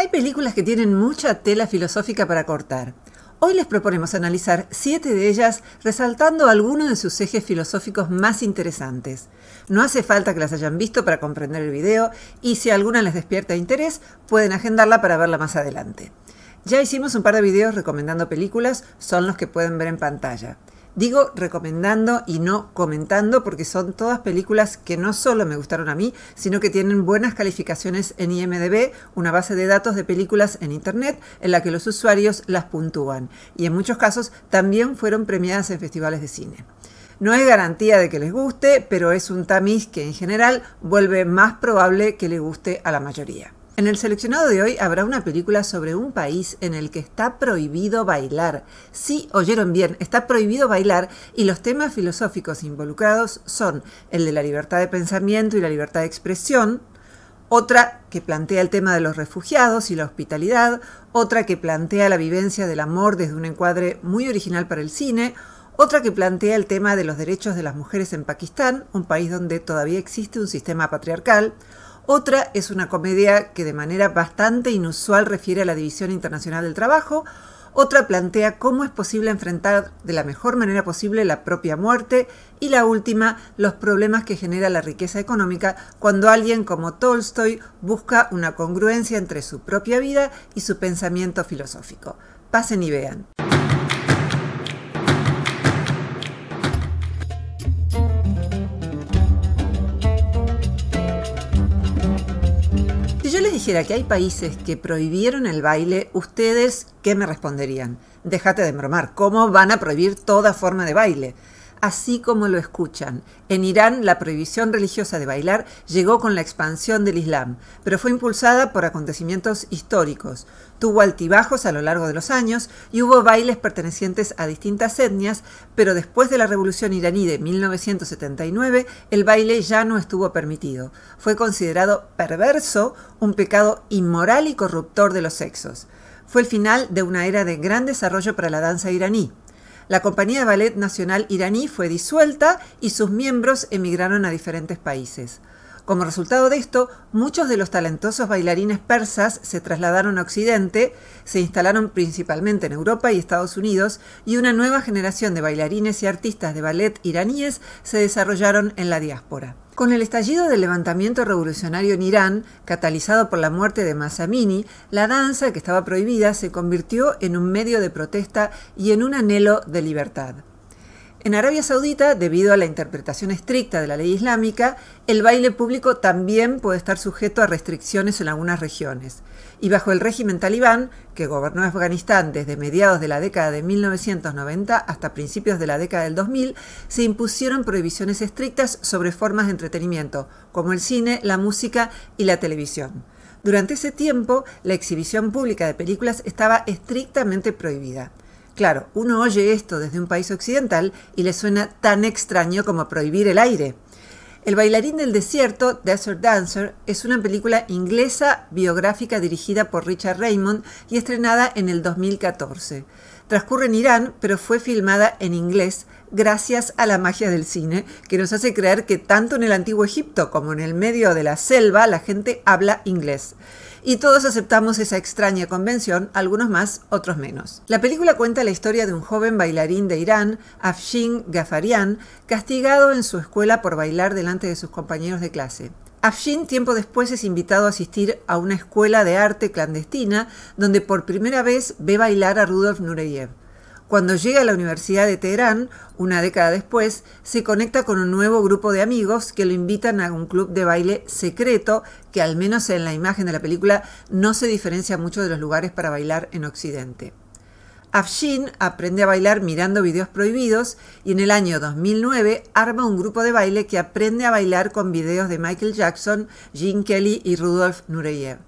Hay películas que tienen mucha tela filosófica para cortar. Hoy les proponemos analizar siete de ellas resaltando algunos de sus ejes filosóficos más interesantes. No hace falta que las hayan visto para comprender el video y si alguna les despierta interés pueden agendarla para verla más adelante. Ya hicimos un par de videos recomendando películas, son los que pueden ver en pantalla. Digo recomendando y no comentando porque son todas películas que no solo me gustaron a mí, sino que tienen buenas calificaciones en IMDB, una base de datos de películas en Internet en la que los usuarios las puntúan. Y en muchos casos también fueron premiadas en festivales de cine. No es garantía de que les guste, pero es un tamiz que en general vuelve más probable que le guste a la mayoría. En el seleccionado de hoy habrá una película sobre un país en el que está prohibido bailar. Sí, oyeron bien, está prohibido bailar y los temas filosóficos involucrados son el de la libertad de pensamiento y la libertad de expresión, otra que plantea el tema de los refugiados y la hospitalidad, otra que plantea la vivencia del amor desde un encuadre muy original para el cine, otra que plantea el tema de los derechos de las mujeres en Pakistán, un país donde todavía existe un sistema patriarcal, otra es una comedia que de manera bastante inusual refiere a la División Internacional del Trabajo. Otra plantea cómo es posible enfrentar de la mejor manera posible la propia muerte. Y la última, los problemas que genera la riqueza económica cuando alguien como Tolstoy busca una congruencia entre su propia vida y su pensamiento filosófico. Pasen y vean. dijera que hay países que prohibieron el baile, ustedes, ¿qué me responderían? Déjate de bromar, ¿cómo van a prohibir toda forma de baile? Así como lo escuchan, en Irán la prohibición religiosa de bailar llegó con la expansión del Islam, pero fue impulsada por acontecimientos históricos. Tuvo altibajos a lo largo de los años y hubo bailes pertenecientes a distintas etnias, pero después de la revolución iraní de 1979, el baile ya no estuvo permitido. Fue considerado perverso, un pecado inmoral y corruptor de los sexos. Fue el final de una era de gran desarrollo para la danza iraní. La Compañía de Ballet Nacional iraní fue disuelta y sus miembros emigraron a diferentes países. Como resultado de esto, muchos de los talentosos bailarines persas se trasladaron a Occidente, se instalaron principalmente en Europa y Estados Unidos, y una nueva generación de bailarines y artistas de ballet iraníes se desarrollaron en la diáspora. Con el estallido del levantamiento revolucionario en Irán, catalizado por la muerte de Massamini, la danza, que estaba prohibida, se convirtió en un medio de protesta y en un anhelo de libertad. En Arabia Saudita, debido a la interpretación estricta de la ley islámica, el baile público también puede estar sujeto a restricciones en algunas regiones. Y bajo el régimen talibán, que gobernó Afganistán desde mediados de la década de 1990 hasta principios de la década del 2000, se impusieron prohibiciones estrictas sobre formas de entretenimiento, como el cine, la música y la televisión. Durante ese tiempo, la exhibición pública de películas estaba estrictamente prohibida. Claro, uno oye esto desde un país occidental y le suena tan extraño como prohibir el aire. El bailarín del desierto, Desert Dancer, es una película inglesa biográfica dirigida por Richard Raymond y estrenada en el 2014. Transcurre en Irán, pero fue filmada en inglés gracias a la magia del cine, que nos hace creer que tanto en el antiguo Egipto como en el medio de la selva la gente habla inglés y todos aceptamos esa extraña convención, algunos más, otros menos. La película cuenta la historia de un joven bailarín de Irán, Afshin Gafarian, castigado en su escuela por bailar delante de sus compañeros de clase. Afshin tiempo después es invitado a asistir a una escuela de arte clandestina donde por primera vez ve bailar a Rudolf Nureyev. Cuando llega a la Universidad de Teherán, una década después, se conecta con un nuevo grupo de amigos que lo invitan a un club de baile secreto que al menos en la imagen de la película no se diferencia mucho de los lugares para bailar en Occidente. Afshin aprende a bailar mirando videos prohibidos y en el año 2009 arma un grupo de baile que aprende a bailar con videos de Michael Jackson, Gene Kelly y Rudolf Nureyev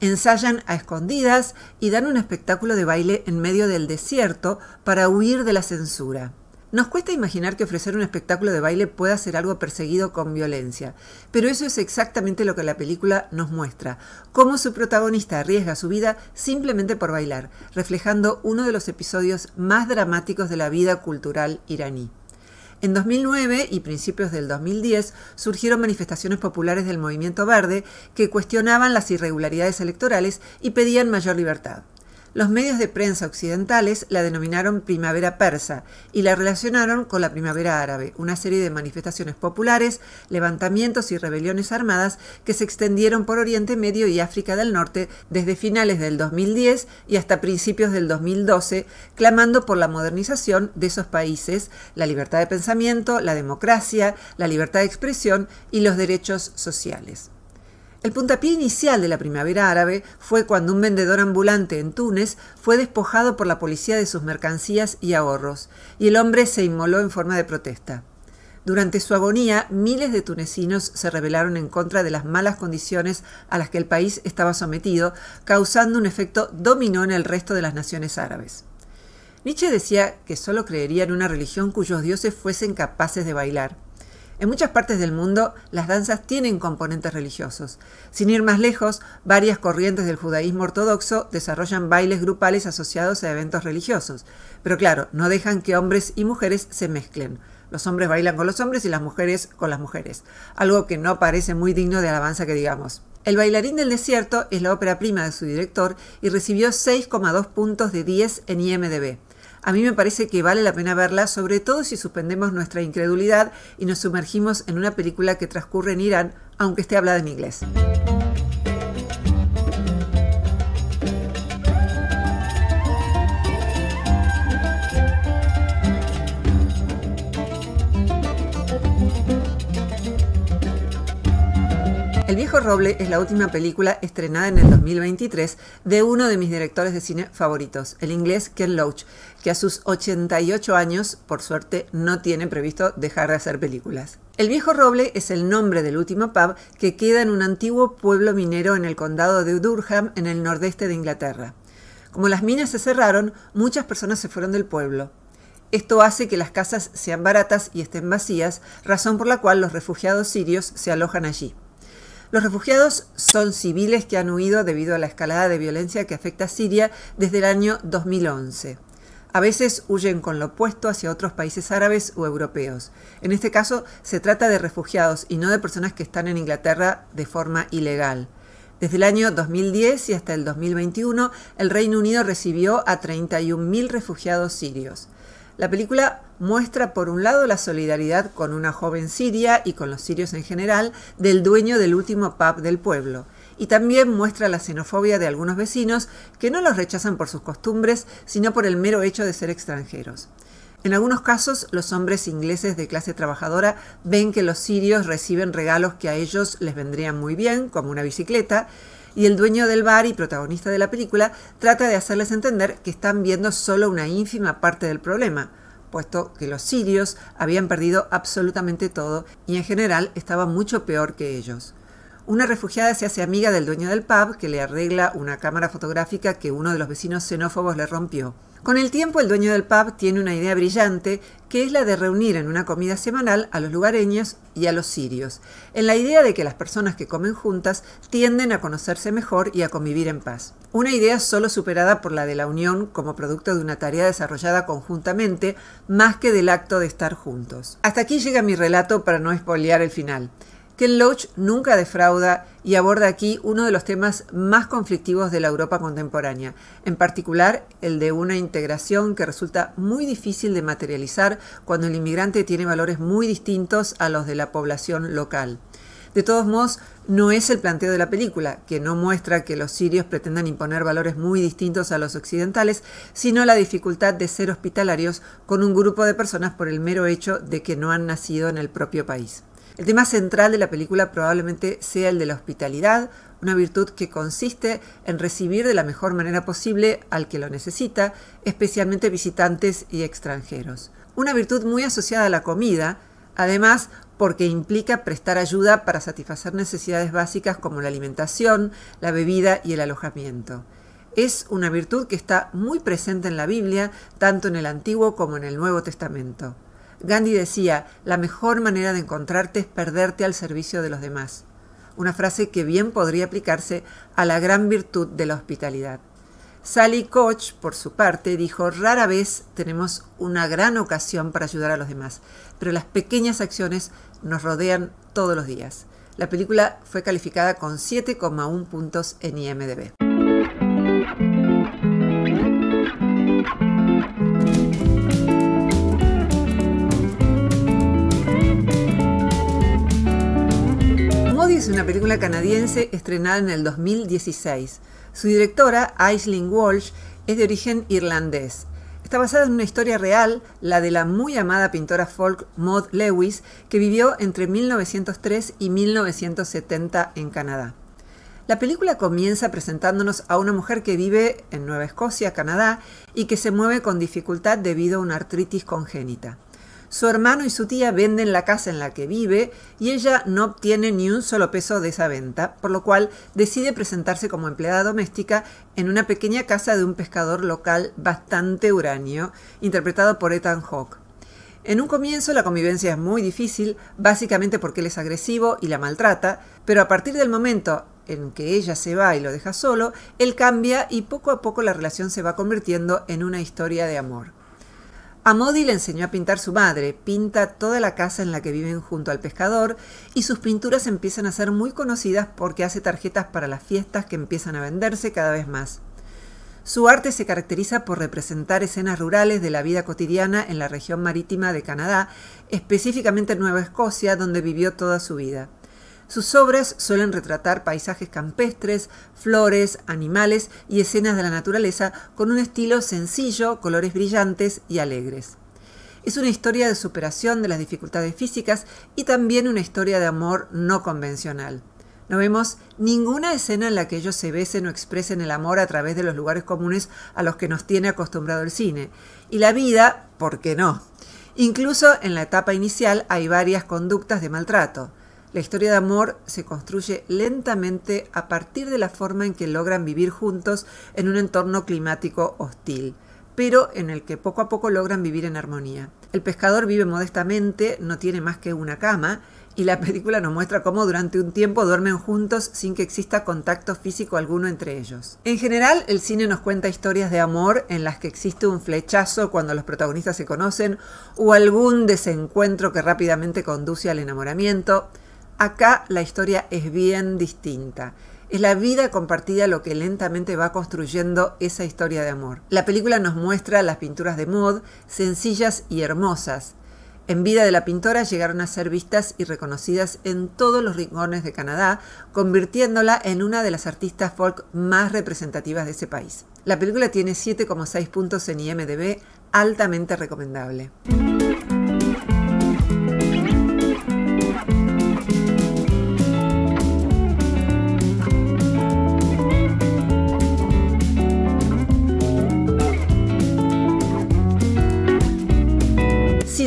ensayan a escondidas y dan un espectáculo de baile en medio del desierto para huir de la censura. Nos cuesta imaginar que ofrecer un espectáculo de baile pueda ser algo perseguido con violencia, pero eso es exactamente lo que la película nos muestra, cómo su protagonista arriesga su vida simplemente por bailar, reflejando uno de los episodios más dramáticos de la vida cultural iraní. En 2009 y principios del 2010 surgieron manifestaciones populares del movimiento verde que cuestionaban las irregularidades electorales y pedían mayor libertad. Los medios de prensa occidentales la denominaron primavera persa y la relacionaron con la primavera árabe, una serie de manifestaciones populares, levantamientos y rebeliones armadas que se extendieron por Oriente Medio y África del Norte desde finales del 2010 y hasta principios del 2012, clamando por la modernización de esos países, la libertad de pensamiento, la democracia, la libertad de expresión y los derechos sociales. El puntapié inicial de la primavera árabe fue cuando un vendedor ambulante en Túnez fue despojado por la policía de sus mercancías y ahorros, y el hombre se inmoló en forma de protesta. Durante su agonía, miles de tunecinos se rebelaron en contra de las malas condiciones a las que el país estaba sometido, causando un efecto dominó en el resto de las naciones árabes. Nietzsche decía que solo creería en una religión cuyos dioses fuesen capaces de bailar. En muchas partes del mundo las danzas tienen componentes religiosos. Sin ir más lejos, varias corrientes del judaísmo ortodoxo desarrollan bailes grupales asociados a eventos religiosos, pero claro, no dejan que hombres y mujeres se mezclen. Los hombres bailan con los hombres y las mujeres con las mujeres, algo que no parece muy digno de alabanza que digamos. El bailarín del desierto es la ópera prima de su director y recibió 6,2 puntos de 10 en IMDB. A mí me parece que vale la pena verla, sobre todo si suspendemos nuestra incredulidad y nos sumergimos en una película que transcurre en Irán, aunque esté hablada en inglés. El viejo roble es la última película estrenada en el 2023 de uno de mis directores de cine favoritos, el inglés Ken Loach, que a sus 88 años, por suerte, no tiene previsto dejar de hacer películas. El Viejo Roble es el nombre del último pub que queda en un antiguo pueblo minero en el condado de Durham, en el nordeste de Inglaterra. Como las minas se cerraron, muchas personas se fueron del pueblo. Esto hace que las casas sean baratas y estén vacías, razón por la cual los refugiados sirios se alojan allí. Los refugiados son civiles que han huido debido a la escalada de violencia que afecta a Siria desde el año 2011. A veces huyen con lo opuesto hacia otros países árabes o europeos. En este caso, se trata de refugiados y no de personas que están en Inglaterra de forma ilegal. Desde el año 2010 y hasta el 2021, el Reino Unido recibió a 31.000 refugiados sirios. La película muestra por un lado la solidaridad con una joven siria y con los sirios en general del dueño del último pub del pueblo, y también muestra la xenofobia de algunos vecinos que no los rechazan por sus costumbres, sino por el mero hecho de ser extranjeros. En algunos casos, los hombres ingleses de clase trabajadora ven que los sirios reciben regalos que a ellos les vendrían muy bien, como una bicicleta, y el dueño del bar y protagonista de la película trata de hacerles entender que están viendo solo una ínfima parte del problema, puesto que los sirios habían perdido absolutamente todo y en general estaba mucho peor que ellos. Una refugiada se hace amiga del dueño del pub que le arregla una cámara fotográfica que uno de los vecinos xenófobos le rompió. Con el tiempo el dueño del pub tiene una idea brillante que es la de reunir en una comida semanal a los lugareños y a los sirios, en la idea de que las personas que comen juntas tienden a conocerse mejor y a convivir en paz. Una idea solo superada por la de la unión como producto de una tarea desarrollada conjuntamente más que del acto de estar juntos. Hasta aquí llega mi relato para no espolear el final. Ken Loach nunca defrauda y aborda aquí uno de los temas más conflictivos de la Europa contemporánea, en particular el de una integración que resulta muy difícil de materializar cuando el inmigrante tiene valores muy distintos a los de la población local. De todos modos, no es el planteo de la película, que no muestra que los sirios pretendan imponer valores muy distintos a los occidentales, sino la dificultad de ser hospitalarios con un grupo de personas por el mero hecho de que no han nacido en el propio país. El tema central de la película probablemente sea el de la hospitalidad, una virtud que consiste en recibir de la mejor manera posible al que lo necesita, especialmente visitantes y extranjeros. Una virtud muy asociada a la comida, además porque implica prestar ayuda para satisfacer necesidades básicas como la alimentación, la bebida y el alojamiento. Es una virtud que está muy presente en la Biblia, tanto en el Antiguo como en el Nuevo Testamento. Gandhi decía, la mejor manera de encontrarte es perderte al servicio de los demás, una frase que bien podría aplicarse a la gran virtud de la hospitalidad. Sally Koch, por su parte, dijo, rara vez tenemos una gran ocasión para ayudar a los demás, pero las pequeñas acciones nos rodean todos los días. La película fue calificada con 7,1 puntos en IMDB. una película canadiense estrenada en el 2016. Su directora, Aisling Walsh, es de origen irlandés. Está basada en una historia real, la de la muy amada pintora folk Maud Lewis, que vivió entre 1903 y 1970 en Canadá. La película comienza presentándonos a una mujer que vive en Nueva Escocia, Canadá, y que se mueve con dificultad debido a una artritis congénita. Su hermano y su tía venden la casa en la que vive y ella no obtiene ni un solo peso de esa venta, por lo cual decide presentarse como empleada doméstica en una pequeña casa de un pescador local bastante uranio, interpretado por Ethan Hawke. En un comienzo la convivencia es muy difícil, básicamente porque él es agresivo y la maltrata, pero a partir del momento en que ella se va y lo deja solo, él cambia y poco a poco la relación se va convirtiendo en una historia de amor. A Modi le enseñó a pintar su madre, pinta toda la casa en la que viven junto al pescador y sus pinturas empiezan a ser muy conocidas porque hace tarjetas para las fiestas que empiezan a venderse cada vez más. Su arte se caracteriza por representar escenas rurales de la vida cotidiana en la región marítima de Canadá, específicamente Nueva Escocia, donde vivió toda su vida. Sus obras suelen retratar paisajes campestres, flores, animales y escenas de la naturaleza con un estilo sencillo, colores brillantes y alegres. Es una historia de superación de las dificultades físicas y también una historia de amor no convencional. No vemos ninguna escena en la que ellos se besen o expresen el amor a través de los lugares comunes a los que nos tiene acostumbrado el cine. Y la vida, ¿por qué no? Incluso en la etapa inicial hay varias conductas de maltrato. La historia de amor se construye lentamente a partir de la forma en que logran vivir juntos en un entorno climático hostil, pero en el que poco a poco logran vivir en armonía. El pescador vive modestamente, no tiene más que una cama, y la película nos muestra cómo durante un tiempo duermen juntos sin que exista contacto físico alguno entre ellos. En general, el cine nos cuenta historias de amor en las que existe un flechazo cuando los protagonistas se conocen o algún desencuentro que rápidamente conduce al enamoramiento. Acá la historia es bien distinta. Es la vida compartida lo que lentamente va construyendo esa historia de amor. La película nos muestra las pinturas de mod, sencillas y hermosas. En vida de la pintora llegaron a ser vistas y reconocidas en todos los rincones de Canadá, convirtiéndola en una de las artistas folk más representativas de ese país. La película tiene 7,6 puntos en IMDb, altamente recomendable.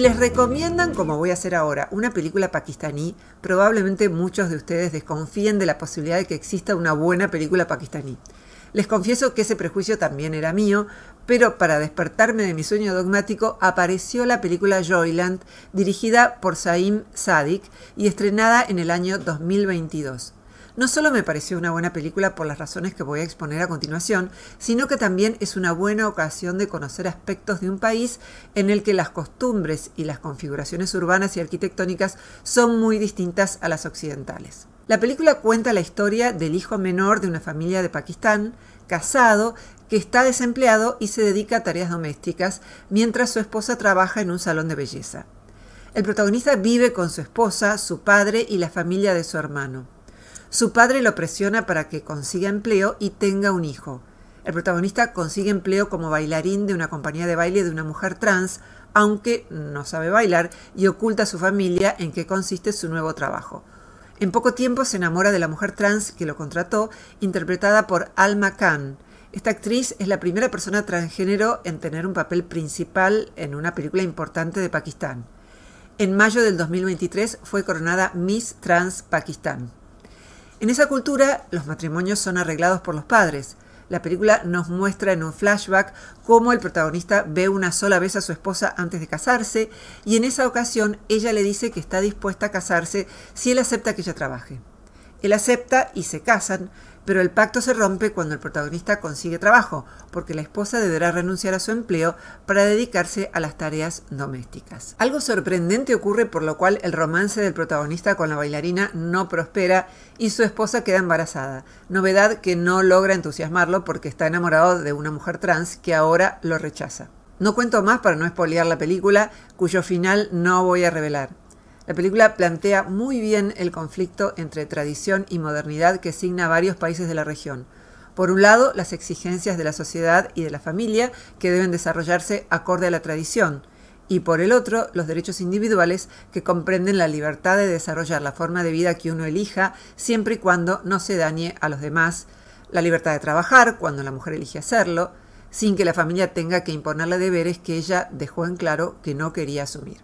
les recomiendan, como voy a hacer ahora, una película pakistaní, probablemente muchos de ustedes desconfíen de la posibilidad de que exista una buena película pakistaní. Les confieso que ese prejuicio también era mío, pero para despertarme de mi sueño dogmático apareció la película Joyland, dirigida por Saim Sadiq y estrenada en el año 2022. No solo me pareció una buena película por las razones que voy a exponer a continuación, sino que también es una buena ocasión de conocer aspectos de un país en el que las costumbres y las configuraciones urbanas y arquitectónicas son muy distintas a las occidentales. La película cuenta la historia del hijo menor de una familia de Pakistán, casado, que está desempleado y se dedica a tareas domésticas, mientras su esposa trabaja en un salón de belleza. El protagonista vive con su esposa, su padre y la familia de su hermano. Su padre lo presiona para que consiga empleo y tenga un hijo. El protagonista consigue empleo como bailarín de una compañía de baile de una mujer trans, aunque no sabe bailar y oculta a su familia en qué consiste su nuevo trabajo. En poco tiempo se enamora de la mujer trans que lo contrató, interpretada por Alma Khan. Esta actriz es la primera persona transgénero en tener un papel principal en una película importante de Pakistán. En mayo del 2023 fue coronada Miss Trans Pakistán. En esa cultura, los matrimonios son arreglados por los padres. La película nos muestra en un flashback cómo el protagonista ve una sola vez a su esposa antes de casarse y en esa ocasión ella le dice que está dispuesta a casarse si él acepta que ella trabaje. Él acepta y se casan, pero el pacto se rompe cuando el protagonista consigue trabajo, porque la esposa deberá renunciar a su empleo para dedicarse a las tareas domésticas. Algo sorprendente ocurre por lo cual el romance del protagonista con la bailarina no prospera y su esposa queda embarazada, novedad que no logra entusiasmarlo porque está enamorado de una mujer trans que ahora lo rechaza. No cuento más para no espolear la película, cuyo final no voy a revelar. La película plantea muy bien el conflicto entre tradición y modernidad que signa varios países de la región. Por un lado, las exigencias de la sociedad y de la familia que deben desarrollarse acorde a la tradición, y por el otro, los derechos individuales que comprenden la libertad de desarrollar la forma de vida que uno elija siempre y cuando no se dañe a los demás, la libertad de trabajar cuando la mujer elige hacerlo, sin que la familia tenga que imponerle deberes que ella dejó en claro que no quería asumir.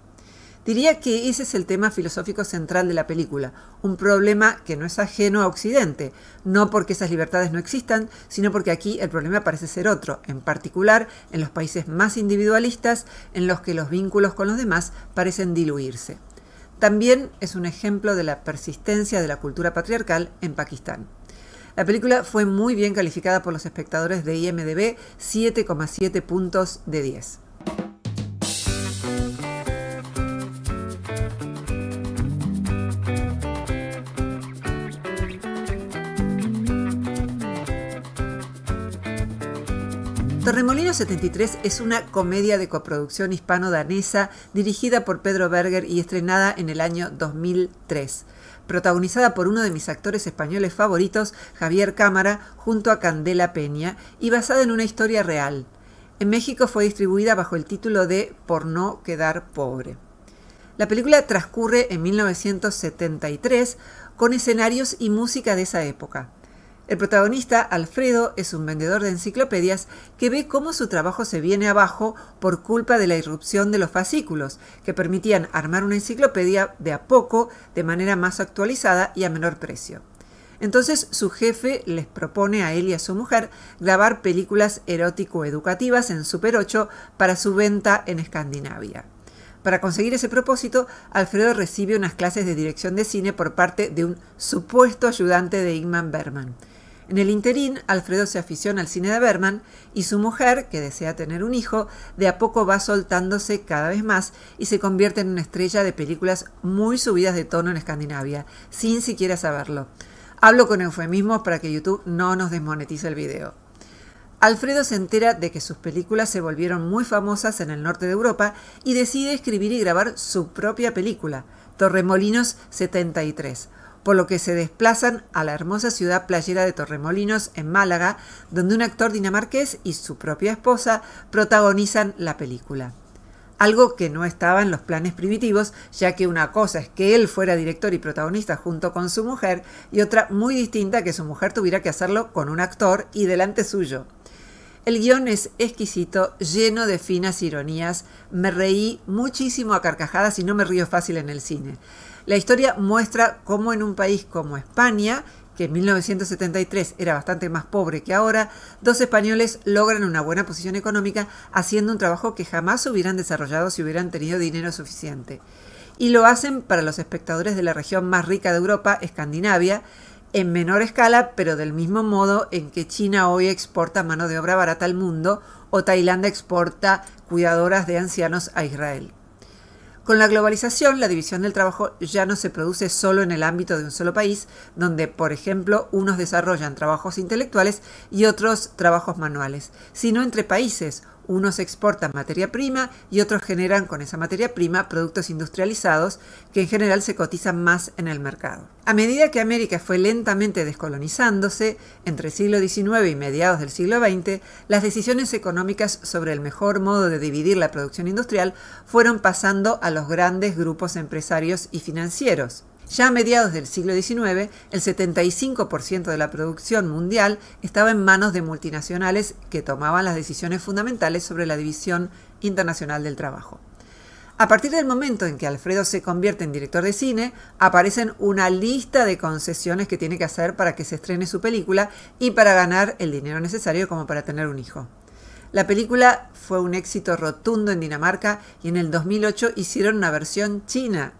Diría que ese es el tema filosófico central de la película, un problema que no es ajeno a Occidente, no porque esas libertades no existan, sino porque aquí el problema parece ser otro, en particular en los países más individualistas en los que los vínculos con los demás parecen diluirse. También es un ejemplo de la persistencia de la cultura patriarcal en Pakistán. La película fue muy bien calificada por los espectadores de IMDB, 7,7 puntos de 10. 73 es una comedia de coproducción hispano-danesa dirigida por Pedro Berger y estrenada en el año 2003 protagonizada por uno de mis actores españoles favoritos, Javier Cámara, junto a Candela Peña, y basada en una historia real. En México fue distribuida bajo el título de Por no quedar pobre. La película transcurre en 1973 con escenarios y música de esa época. El protagonista, Alfredo, es un vendedor de enciclopedias que ve cómo su trabajo se viene abajo por culpa de la irrupción de los fascículos, que permitían armar una enciclopedia de a poco, de manera más actualizada y a menor precio. Entonces su jefe les propone a él y a su mujer grabar películas erótico-educativas en Super 8 para su venta en Escandinavia. Para conseguir ese propósito, Alfredo recibe unas clases de dirección de cine por parte de un supuesto ayudante de Ingman Berman. En el interín, Alfredo se aficiona al cine de Berman y su mujer, que desea tener un hijo, de a poco va soltándose cada vez más y se convierte en una estrella de películas muy subidas de tono en Escandinavia, sin siquiera saberlo. Hablo con eufemismos para que YouTube no nos desmonetice el video. Alfredo se entera de que sus películas se volvieron muy famosas en el norte de Europa y decide escribir y grabar su propia película, Torremolinos 73 por lo que se desplazan a la hermosa ciudad playera de Torremolinos, en Málaga, donde un actor dinamarqués y su propia esposa protagonizan la película. Algo que no estaba en los planes primitivos, ya que una cosa es que él fuera director y protagonista junto con su mujer, y otra muy distinta que su mujer tuviera que hacerlo con un actor y delante suyo. El guión es exquisito, lleno de finas ironías. Me reí muchísimo a carcajadas y no me río fácil en el cine. La historia muestra cómo en un país como España, que en 1973 era bastante más pobre que ahora, dos españoles logran una buena posición económica haciendo un trabajo que jamás hubieran desarrollado si hubieran tenido dinero suficiente. Y lo hacen para los espectadores de la región más rica de Europa, Escandinavia, en menor escala, pero del mismo modo en que China hoy exporta mano de obra barata al mundo o Tailandia exporta cuidadoras de ancianos a Israel. Con la globalización, la división del trabajo ya no se produce solo en el ámbito de un solo país, donde, por ejemplo, unos desarrollan trabajos intelectuales y otros trabajos manuales, sino entre países unos exportan materia prima y otros generan con esa materia prima productos industrializados que en general se cotizan más en el mercado. A medida que América fue lentamente descolonizándose, entre el siglo XIX y mediados del siglo XX, las decisiones económicas sobre el mejor modo de dividir la producción industrial fueron pasando a los grandes grupos empresarios y financieros. Ya a mediados del siglo XIX, el 75% de la producción mundial estaba en manos de multinacionales que tomaban las decisiones fundamentales sobre la división internacional del trabajo. A partir del momento en que Alfredo se convierte en director de cine, aparecen una lista de concesiones que tiene que hacer para que se estrene su película y para ganar el dinero necesario como para tener un hijo. La película fue un éxito rotundo en Dinamarca y en el 2008 hicieron una versión china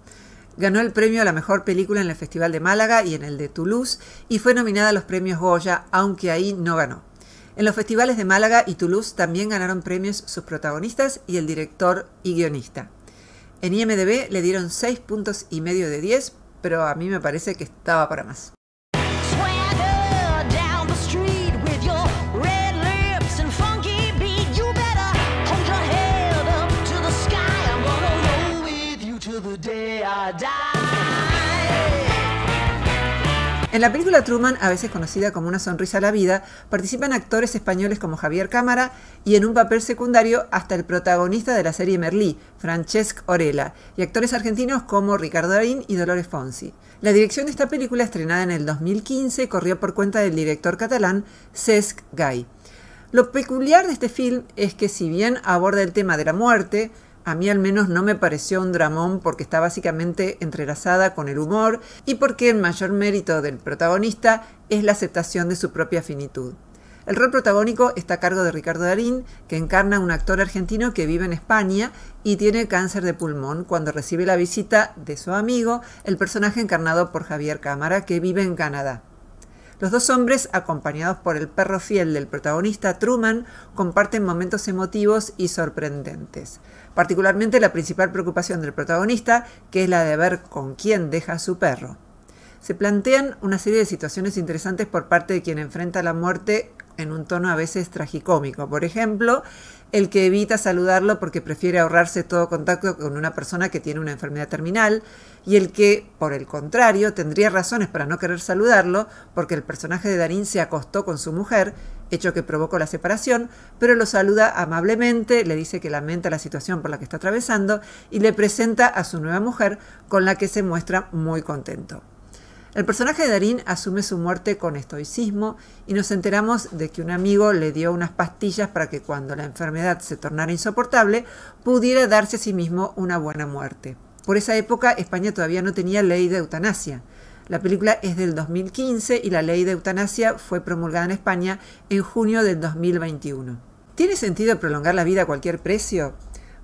Ganó el premio a la mejor película en el Festival de Málaga y en el de Toulouse y fue nominada a los premios Goya, aunque ahí no ganó. En los festivales de Málaga y Toulouse también ganaron premios sus protagonistas y el director y guionista. En IMDB le dieron 6 puntos y medio de 10, pero a mí me parece que estaba para más. la película Truman, a veces conocida como Una sonrisa a la vida, participan actores españoles como Javier Cámara y en un papel secundario hasta el protagonista de la serie Merlí, Francesc Orella, y actores argentinos como Ricardo Arín y Dolores Fonsi. La dirección de esta película, estrenada en el 2015, corrió por cuenta del director catalán Cesc Gay. Lo peculiar de este film es que si bien aborda el tema de la muerte, a mí al menos no me pareció un dramón porque está básicamente entrelazada con el humor y porque el mayor mérito del protagonista es la aceptación de su propia finitud. El rol protagónico está a cargo de Ricardo Darín, que encarna a un actor argentino que vive en España y tiene cáncer de pulmón cuando recibe la visita de su amigo, el personaje encarnado por Javier Cámara, que vive en Canadá. Los dos hombres, acompañados por el perro fiel del protagonista Truman, comparten momentos emotivos y sorprendentes. Particularmente la principal preocupación del protagonista, que es la de ver con quién deja a su perro. Se plantean una serie de situaciones interesantes por parte de quien enfrenta la muerte en un tono a veces tragicómico. Por ejemplo, el que evita saludarlo porque prefiere ahorrarse todo contacto con una persona que tiene una enfermedad terminal, y el que, por el contrario, tendría razones para no querer saludarlo porque el personaje de Darín se acostó con su mujer, hecho que provocó la separación, pero lo saluda amablemente, le dice que lamenta la situación por la que está atravesando y le presenta a su nueva mujer con la que se muestra muy contento. El personaje de Darín asume su muerte con estoicismo y nos enteramos de que un amigo le dio unas pastillas para que cuando la enfermedad se tornara insoportable pudiera darse a sí mismo una buena muerte. Por esa época España todavía no tenía ley de eutanasia. La película es del 2015 y la ley de eutanasia fue promulgada en España en junio del 2021. ¿Tiene sentido prolongar la vida a cualquier precio?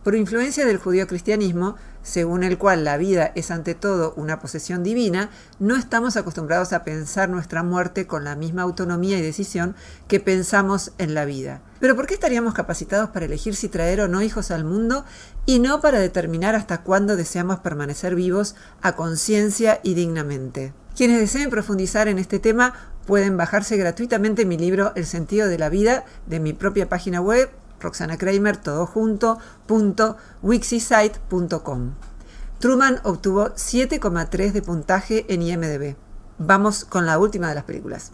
Por influencia del judío cristianismo, según el cual la vida es ante todo una posesión divina, no estamos acostumbrados a pensar nuestra muerte con la misma autonomía y decisión que pensamos en la vida. Pero ¿por qué estaríamos capacitados para elegir si traer o no hijos al mundo y no para determinar hasta cuándo deseamos permanecer vivos a conciencia y dignamente? Quienes deseen profundizar en este tema pueden bajarse gratuitamente mi libro El sentido de la vida de mi propia página web Roxana Kramer, todo junto, Truman obtuvo 7,3 de puntaje en IMDb. Vamos con la última de las películas.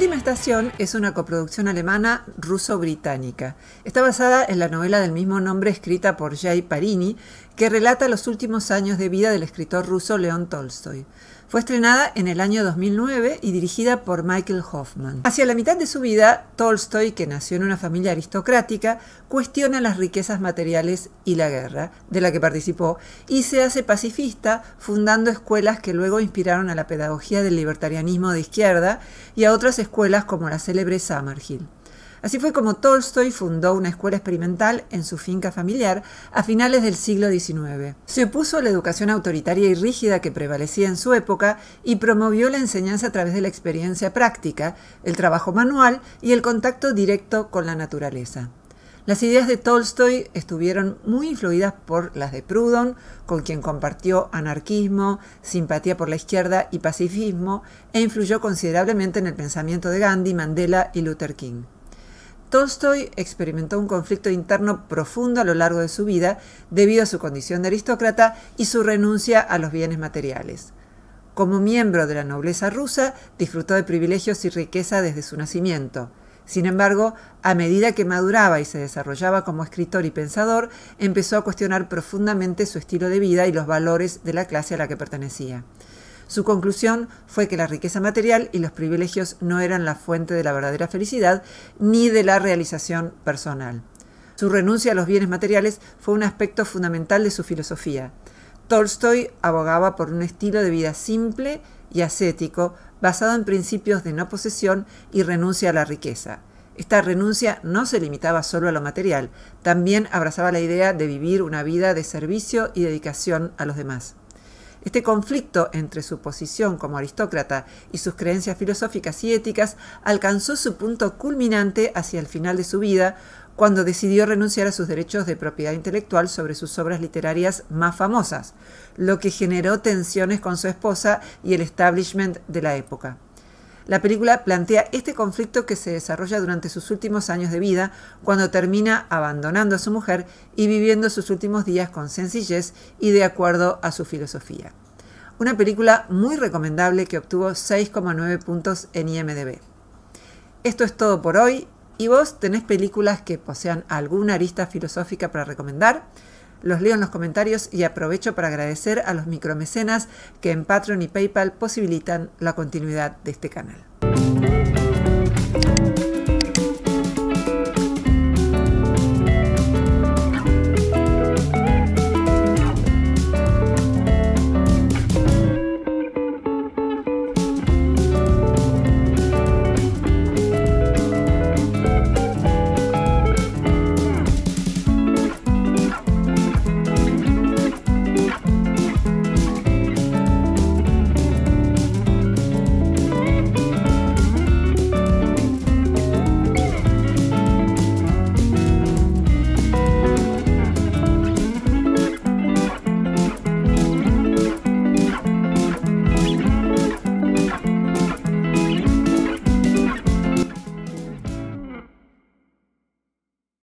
Última Estación es una coproducción alemana ruso-británica. Está basada en la novela del mismo nombre escrita por Jay Parini, que relata los últimos años de vida del escritor ruso León Tolstoy. Fue estrenada en el año 2009 y dirigida por Michael Hoffman. Hacia la mitad de su vida, Tolstoy, que nació en una familia aristocrática, cuestiona las riquezas materiales y la guerra, de la que participó, y se hace pacifista, fundando escuelas que luego inspiraron a la pedagogía del libertarianismo de izquierda y a otras escuelas como la célebre Summerhill. Así fue como Tolstoy fundó una escuela experimental en su finca familiar a finales del siglo XIX. Se opuso a la educación autoritaria y rígida que prevalecía en su época y promovió la enseñanza a través de la experiencia práctica, el trabajo manual y el contacto directo con la naturaleza. Las ideas de Tolstoy estuvieron muy influidas por las de Proudhon, con quien compartió anarquismo, simpatía por la izquierda y pacifismo, e influyó considerablemente en el pensamiento de Gandhi, Mandela y Luther King. Tolstoy experimentó un conflicto interno profundo a lo largo de su vida debido a su condición de aristócrata y su renuncia a los bienes materiales. Como miembro de la nobleza rusa, disfrutó de privilegios y riqueza desde su nacimiento. Sin embargo, a medida que maduraba y se desarrollaba como escritor y pensador, empezó a cuestionar profundamente su estilo de vida y los valores de la clase a la que pertenecía. Su conclusión fue que la riqueza material y los privilegios no eran la fuente de la verdadera felicidad ni de la realización personal. Su renuncia a los bienes materiales fue un aspecto fundamental de su filosofía. Tolstoy abogaba por un estilo de vida simple y ascético basado en principios de no posesión y renuncia a la riqueza. Esta renuncia no se limitaba solo a lo material, también abrazaba la idea de vivir una vida de servicio y dedicación a los demás. Este conflicto entre su posición como aristócrata y sus creencias filosóficas y éticas alcanzó su punto culminante hacia el final de su vida, cuando decidió renunciar a sus derechos de propiedad intelectual sobre sus obras literarias más famosas, lo que generó tensiones con su esposa y el establishment de la época. La película plantea este conflicto que se desarrolla durante sus últimos años de vida, cuando termina abandonando a su mujer y viviendo sus últimos días con sencillez y de acuerdo a su filosofía. Una película muy recomendable que obtuvo 6,9 puntos en IMDb. Esto es todo por hoy. ¿Y vos tenés películas que posean alguna arista filosófica para recomendar? Los leo en los comentarios y aprovecho para agradecer a los micromecenas que en Patreon y PayPal posibilitan la continuidad de este canal.